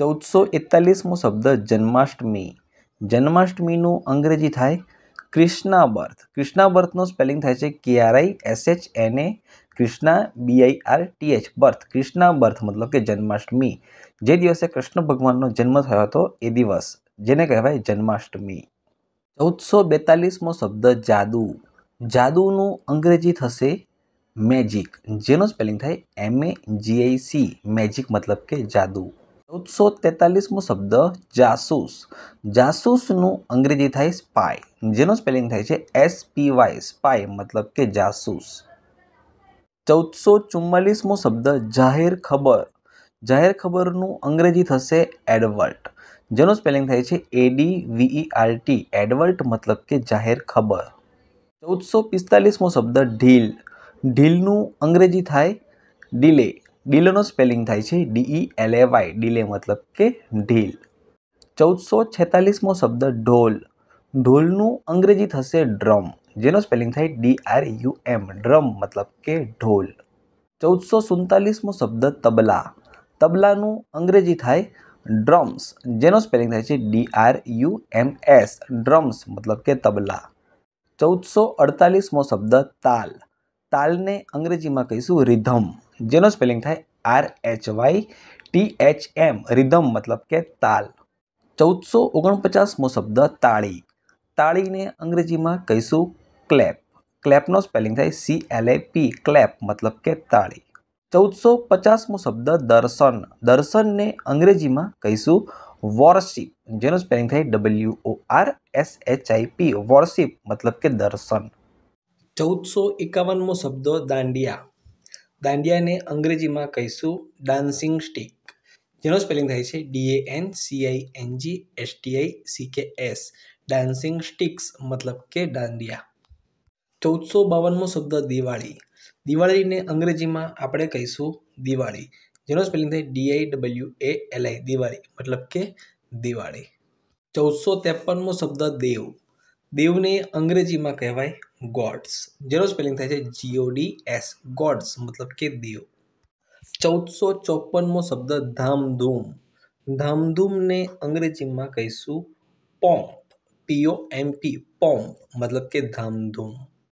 ચૌદસો એકતાલીસમો શબ્દ જન્માષ્ટમી જન્માષ્ટમીનું અંગ્રેજી થાય ક્રિષ્ના બર્થ ક્રિષ્ના બર્થનો સ્પેલિંગ થાય છે K R I S H N A Krishna B I R T H birth Krishna birth મતલબ કે જન્માષ્ટમી જે દિવસે કૃષ્ણ ભગવાનનો જન્મ થયો હતો એ દિવસ જેને કહેવાય જન્માષ્ટમી ચૌદસો બેતાલીસમો શબ્દ જાદુ જાદુનું અંગ્રેજી થશે મેજિક જેનો સ્પેલિંગ થાય એમ એ જીઆઈસી મેજિક મતલબ કે જાદુ ચૌદસો તેતાલીસમો શબ્દ જાસૂસ જાસૂસનું અંગ્રેજી થાય સ્પાય જેનો સ્પેલિંગ થાય છે એસ પી વાય સ્પાય મતલબ કે જાસૂસ ચૌદસો ચુમ્માલીસમો શબ્દ જાહેર ખબર જાહેર ખબરનું અંગ્રેજી થશે એડવર્ટ જેનો સ્પેલિંગ થાય છે A D V E R T advert મતલબ કે જાહેર ખબર ચૌદસો પિસ્તાલીસમો શબ્દ ઢીલ ઢીલનું અંગ્રેજી થાય ડિલે ડીલનો સ્પેલિંગ થાય છે D E L A Y delay મતલબ કે ઢીલ ચૌદસો છેતાલીસમો શબ્દ ઢોલ ઢોલનું અંગ્રેજી થશે ડ્રમ જેનો સ્પેલિંગ થાય D R U M drum મતલબ કે ઢોલ ચૌદસો સુડતાલીસમો શબ્દ તબલા તબલાનું અંગ્રેજી થાય ડ્રમ્સ જેનો સ્પેલિંગ થાય છે D R U M S drums મતલબ કે તબલા ચૌદસો અડતાલીસમો શબ્દ તાલ તાલને અંગ્રેજીમાં કહીશું રિધમ જેનો સ્પેલિંગ થાય R H Y T H M rhythm મતલબ કે તાલ ચૌદસો ઓગણપચાસમો શબ્દ તાળી તાળીને અંગ્રેજીમાં કહીશું ક્લેપ ક્લેપનો સ્પેલિંગ થાય C L A P clap મતલબ કે તાળી ચૌદસો પચાસમો શબ્દ દર્શન દર્શનને અંગ્રેજીમાં કહીશું વોરશિપ જેનો સ્પેલિંગ થાય W O R S H I P worship મતલબ કે દર્શન ચૌદસો એકાવનમો શબ્દ દાંડિયા દાંડિયાને અંગ્રેજીમાં કહીશું ડાન્સિંગ સ્ટિક જેનો સ્પેલિંગ થાય છે D A N C I N G S T I C K S dancing sticks મતલબ કે દાંડિયા ચૌદસો બાવનમો શબ્દ દિવાળી દિવાળીને અંગ્રેજીમાં આપણે કહીશું દિવાળી જેનો સ્પેલિંગ થાય D I W A L I Diwali મતલબ કે દિવાળી ચૌદસો ત્રેપનમો શબ્દ દેવ દેવને અંગ્રેજીમાં કહેવાય ગોડ્સ જેનો સ્પેલિંગ થાય છે જીઓડી એસ ગોડ્સ મતલબ કે દેવ ચૌદસો ચોપનમો શબ્દ ધામધૂમ ધામધૂમને અંગ્રેજીમાં કહીશું પોમ્પ પીઓ એમ પી પોમ્પ મતલબ કે ધામધૂમ